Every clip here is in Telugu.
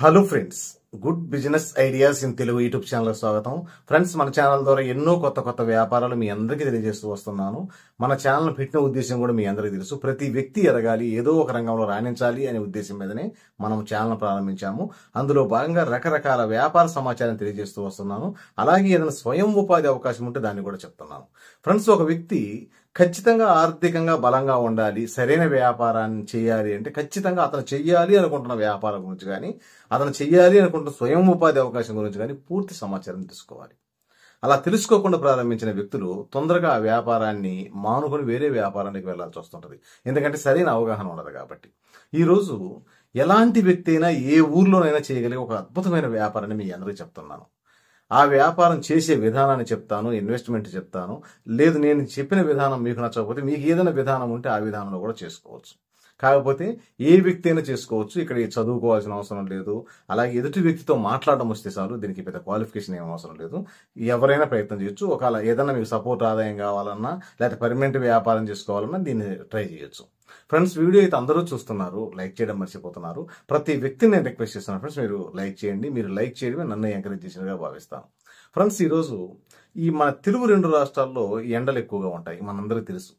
hello friends good business ideas in Telugu YouTube channel స్వాగతం ఫ్రెండ్స్ మన ఛానల్ ద్వారా ఎన్నో కొత్త కొత్త వ్యాపారాలు మీ అందరికీ తెలియజేస్తూ వస్తున్నాను మన ఛానల్ పెట్టిన ఉద్దేశం కూడా మీ అందరికీ తెలుసు ప్రతి వ్యక్తి ఎదగాలి ఏదో ఒక రంగంలో రాణించాలి అనే ఉద్దేశం మీదనే మనం ఛానల్ ప్రారంభించాము అందులో భాగంగా రకరకాల వ్యాపార సమాచారం తెలియజేస్తూ వస్తున్నాను అలాగే ఏదైనా స్వయం ఉపాధి అవకాశం ఉంటే దాన్ని కూడా చెప్తున్నాను ఫ్రెండ్స్ ఒక వ్యక్తి ఖచ్చితంగా ఆర్థికంగా బలంగా ఉండాలి సరైన వ్యాపారాన్ని చేయాలి అంటే ఖచ్చితంగా అతను చెయ్యాలి అనుకుంటున్న వ్యాపారం గురించి కానీ అతను చెయ్యాలి అనుకుంటున్న స్వయం ఉపాధి అవకాశం గురించి కానీ పూర్తి సమాచారం తీసుకోవాలి అలా తెలుసుకోకుండా ప్రారంభించిన వ్యక్తులు తొందరగా ఆ వ్యాపారాన్ని మానుకొని వేరే వ్యాపారానికి వెళ్లాల్సి వస్తుంటది ఎందుకంటే సరైన అవగాహన ఉండదు కాబట్టి ఈరోజు ఎలాంటి వ్యక్తి అయినా ఏ ఊర్లోనైనా చేయగలిగే ఒక అద్భుతమైన వ్యాపారాన్ని మీ అందరికీ చెప్తున్నాను ఆ వ్యాపారం చేసే విధానాన్ని చెప్తాను ఇన్వెస్ట్మెంట్ చెప్తాను లేదు నేను చెప్పిన విధానం మీకు నచ్చకపోతే మీకు ఏదైనా విధానం ఉంటే ఆ విధానంలో కూడా చేసుకోవచ్చు కాకపోతే ఏ వ్యక్తి అయినా చేసుకోవచ్చు ఇక్కడ చదువుకోవాల్సిన అవసరం లేదు అలాగే ఎదుటి వ్యక్తితో మాట్లాడడం వస్తే చాలు దీనికి పెద్ద క్వాలిఫికేషన్ ఏం అవసరం లేదు ఎవరైనా ప్రయత్నం చేయొచ్చు ఒకవేళ ఏదైనా మీకు సపోర్ట్ ఆదాయం కావాలన్నా లేకపోతే పర్మనెంట్ వ్యాపారం చేసుకోవాలన్నా దీన్ని ట్రై చేయొచ్చు ఫ్రెండ్స్ వీడియో అయితే అందరూ చూస్తున్నారు లైక్ చేయడం మర్చిపోతున్నారు ప్రతి వ్యక్తిని నేను రిక్వెస్ట్ చేస్తున్నాను ఫ్రెండ్స్ మీరు లైక్ చేయండి మీరు లైక్ చేయడమే నన్ను ఎంకరేజ్ చేసినట్టుగా భావిస్తాను ఫ్రెండ్స్ ఈరోజు ఈ మన తెలుగు రెండు రాష్ట్రాల్లో ఎండలు ఎక్కువగా ఉంటాయి మనందరికీ తెలుసు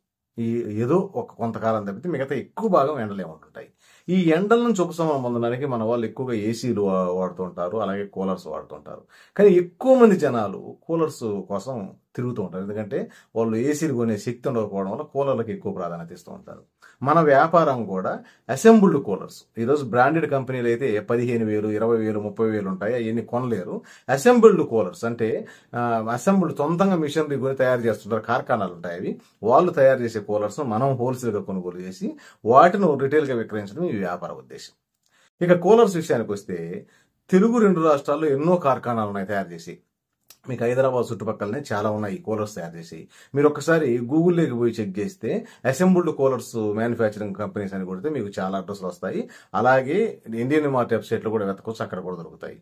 ఈ ఏదో ఒక కొంతకాలం తప్పితే మిగతా ఎక్కువ భాగం ఎండలే ఉంటుంటాయి ఈ ఎండల నుంచి ఉపశమనం పొందడానికి మన వాళ్ళు ఎక్కువగా ఏసీలు వాడుతుంటారు అలాగే కూలర్స్ వాడుతుంటారు కానీ ఎక్కువ మంది జనాలు కూలర్స్ కోసం తిరుగుతూ ఉంటారు ఎందుకంటే వాళ్ళు ఏసీలు కొనే శక్తి ఉండకపోవడం వల్ల కూలర్లకు ఎక్కువ ప్రాధాన్యత ఇస్తూ ఉంటారు మన వ్యాపారం కూడా అసెంబుల్డ్ కూలర్స్ ఈరోజు బ్రాండెడ్ కంపెనీలు అయితే పదిహేను వేలు ఇరవై వేలు ముప్పై వేలు ఉంటాయి అవన్నీ కొనలేరు అసెంబుల్డ్ కూలర్స్ అంటే అసెంబుల్డ్ సొంతంగా మిషన్లు కొని తయారు చేస్తుంటారు కార్ఖానాలు ఉంటాయి అవి వాళ్ళు తయారు చేసే కూలర్స్ మనం హోల్సేల్గా కొనుగోలు చేసి వాటిని రిటైల్గా విక్రయించడం ఈ వ్యాపార ఉద్దేశం ఇక కూలర్స్ విషయానికి వస్తే తెలుగు రెండు రాష్ట్రాల్లో ఎన్నో కార్ఖానాలు ఉన్నాయి తయారు చేసి మీకు హైదరాబాద్ చుట్టుపక్కలనే చాలా ఉన్నాయి కూలర్స్ తయారు చేసి మీరు ఒకసారి గూగుల్లోకి పోయి చెక్ చేస్తే అసెంబుల్డ్ కూలర్స్ మ్యానుఫ్యాక్చరింగ్ కంపెనీస్ అని కొడితే మీకు చాలా అడ్రస్లు వస్తాయి అలాగే ఇండియన్ మార్ట్ వెబ్సైట్లో కూడా వెతకొచ్చు అక్కడ కూడా దొరుకుతాయి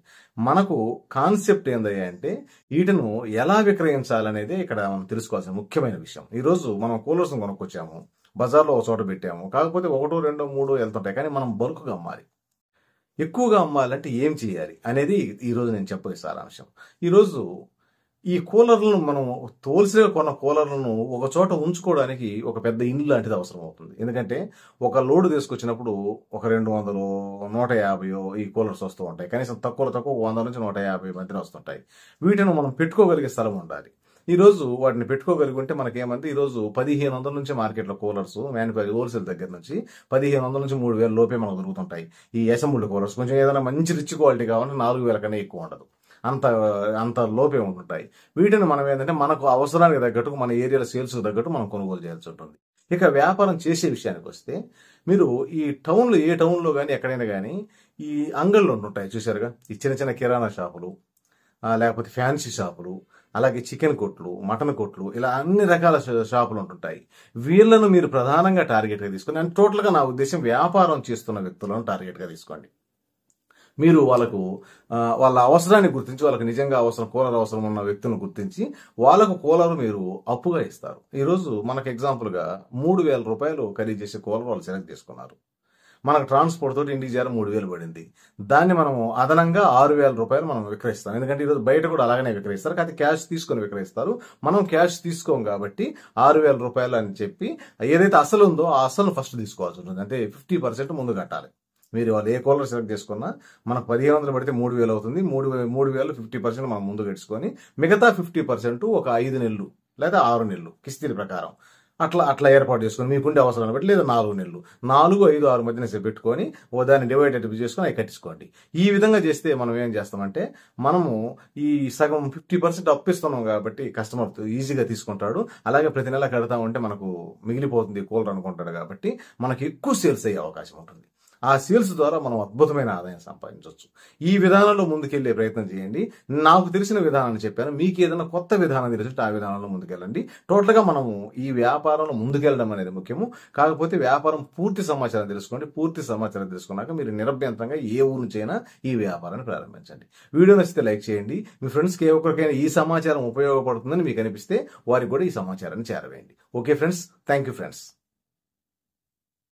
మనకు కాన్సెప్ట్ ఏందయ్యా అంటే వీటిను ఎలా విక్రయించాలనేది ఇక్కడ మనం తెలుసుకోవాల్సిన ముఖ్యమైన విషయం ఈరోజు మనం కూలర్స్ కొనుక్కొచ్చాము బజార్లో ఒక చోట పెట్టాము కాకపోతే ఒకటో రెండో మూడో వెళ్తుంటాయి కానీ మనం బల్క్గా అమ్మాలి ఎక్కువగా అమ్మాలంటే ఏం చేయాలి అనేది ఈరోజు నేను చెప్పే సారాంశం ఈరోజు ఈ కూలర్లను మనం తోల్సిన కొన్న కూలర్లను ఒక చోట ఉంచుకోవడానికి ఒక పెద్ద ఇల్లు లాంటిది అవసరం అవుతుంది ఎందుకంటే ఒక లోడ్ తీసుకొచ్చినప్పుడు ఒక రెండు వందలు నూట యాభయో ఈ కూలర్స్ వస్తూ ఉంటాయి కనీసం తక్కువలో తక్కువ వంద నుంచి నూట యాభై మధ్యన వస్తుంటాయి వీటిని మనం పెట్టుకోగలిగే స్థలం ఉండాలి ఈ రోజు వాటిని పెట్టుకోగలిగి ఉంటే మనకేమంటే ఈరోజు పదిహేను వందల నుంచి మార్కెట్లో కూలర్స్ మ్యానుఫ్యాక్చర్ హోల్సేల్ దగ్గర నుంచి పదిహేను వందల నుంచి మూడు వేల లోపే మనకు దొరుకుతుంటాయి ఈ అసెంబ్లీ కూలర్స్ కొంచెం ఏదైనా మంచి రిచ్ క్వాలిటీ కావాలంటే నాలుగు వేల కన్నా ఎక్కువ ఉండదు అంత అంత లోపే ఉంటుంటాయి వీటిని మనం ఏంటంటే మనకు అవసరానికి తగ్గట్టు మన ఏరియాలో సేల్స్ తగ్గట్టు మనం కొనుగోలు చేయాల్సి ఉంటుంది ఇక వ్యాపారం చేసే విషయానికి వస్తే మీరు ఈ టౌన్లో ఏ టౌన్లో కానీ ఎక్కడైనా కానీ ఈ అంగళ్ళు ఉంటుంటాయి చూసారుగా ఈ చిన్న చిన్న కిరాణా షాపులు లేకపోతే ఫ్యాన్సీ షాపులు అలాగే చికెన్ కొట్లు మటన్ కొట్లు ఇలా అన్ని రకాల షాపులు ఉంటుంటాయి వీళ్ళను మీరు ప్రధానంగా టార్గెట్గా తీసుకోండి అండ్ టోటల్గా నా ఉద్దేశం వ్యాపారం చేస్తున్న వ్యక్తులను టార్గెట్గా తీసుకోండి మీరు వాళ్ళకు వాళ్ళ అవసరాన్ని గుర్తించి వాళ్ళకి నిజంగా అవసరం కూలర్ అవసరం ఉన్న వ్యక్తులను గుర్తించి వాళ్ళకు కూలర్ మీరు అప్పుగా ఇస్తారు ఈరోజు మనకు ఎగ్జాంపుల్గా మూడు వేల రూపాయలు ఖరీదు చేసే కూలర్ వాళ్ళు సెలెక్ట్ చేసుకున్నారు మనకు ట్రాన్స్పోర్ట్ తోటి ఇంటికి చేయాలి మూడు వేలు పడింది దాన్ని మనం అదనంగా ఆరు వేల రూపాయలు మనం విక్రయిస్తాం ఎందుకంటే ఈరోజు బయట కూడా అలాగనే విక్రయిస్తారు కానీ క్యాష్ తీసుకొని విక్రయిస్తారు మనం క్యాష్ తీసుకోం కాబట్టి ఆరు వేల రూపాయలు అని చెప్పి ఏదైతే అసలు ఉందో ఆ అసలు ఫస్ట్ తీసుకోవాల్సి ఉంటుంది అంటే ఫిఫ్టీ పర్సెంట్ ముందు కట్టాలి మీరు వాళ్ళు ఏ కూలర్ సెలెక్ట్ చేసుకున్నా మనకు పదిహేను వందలు పడితే మూడు వేలు అవుతుంది మూడు మూడు వేలు ఫిఫ్టీ పర్సెంట్ మనం ముందు గడుచుకొని మిగతా ఫిఫ్టీ పర్సెంట్ ఒక ఐదు నెలలు లేదా ఆరు నెలలు కిస్తీల ప్రకారం అట్లా అట్లా ఏర్పాటు చేసుకొని ఉండే అవసరాన్ని బట్టి లేదా నాలుగు నెలలు నాలుగు ఐదు ఆరు మధ్యన పెట్టుకొని ఓ దాన్ని డివైడ్ చేసుకొని అవి కట్టించుకోండి ఈ విధంగా చేస్తే మనం ఏం చేస్తామంటే మనము ఈ సగం ఫిఫ్టీ పర్సెంట్ అప్పిస్తున్నాం కాబట్టి కస్టమర్ ఈజీగా తీసుకుంటాడు అలాగే ప్రతి నెల కడతా ఉంటే మనకు మిగిలిపోతుంది కూలర్ అనుకుంటాడు కాబట్టి మనకు ఎక్కువ సేల్స్ అయ్యే అవకాశం ఉంటుంది ఆ సేల్స్ ద్వారా మనం అద్భుతమైన ఆదాయం సంపాదించవచ్చు ఈ విధానంలో ముందుకెళ్లే ప్రయత్నం చేయండి నాకు తెలిసిన విధానాన్ని చెప్పాను మీకు ఏదైనా కొత్త విధానం తెలిసినట్టు ఆ విధానంలో ముందుకెళ్ళండి టోటల్గా మనము ఈ వ్యాపారంలో ముందుకెళ్ళడం అనేది ముఖ్యము కాకపోతే వ్యాపారం పూర్తి సమాచారం తెలుసుకోండి పూర్తి సమాచారం తెలుసుకున్నాక మీరు నిరభ్యంతంగా ఏ ఊరు నుంచైనా ఈ వ్యాపారాన్ని ప్రారంభించండి వీడియో నచ్చితే లైక్ చేయండి మీ ఫ్రెండ్స్కి ఏ ఒక్కరికైనా ఈ సమాచారం ఉపయోగపడుతుందని మీకు అనిపిస్తే వారికి కూడా ఈ సమాచారాన్ని చేరవేయండి okay friends thank you friends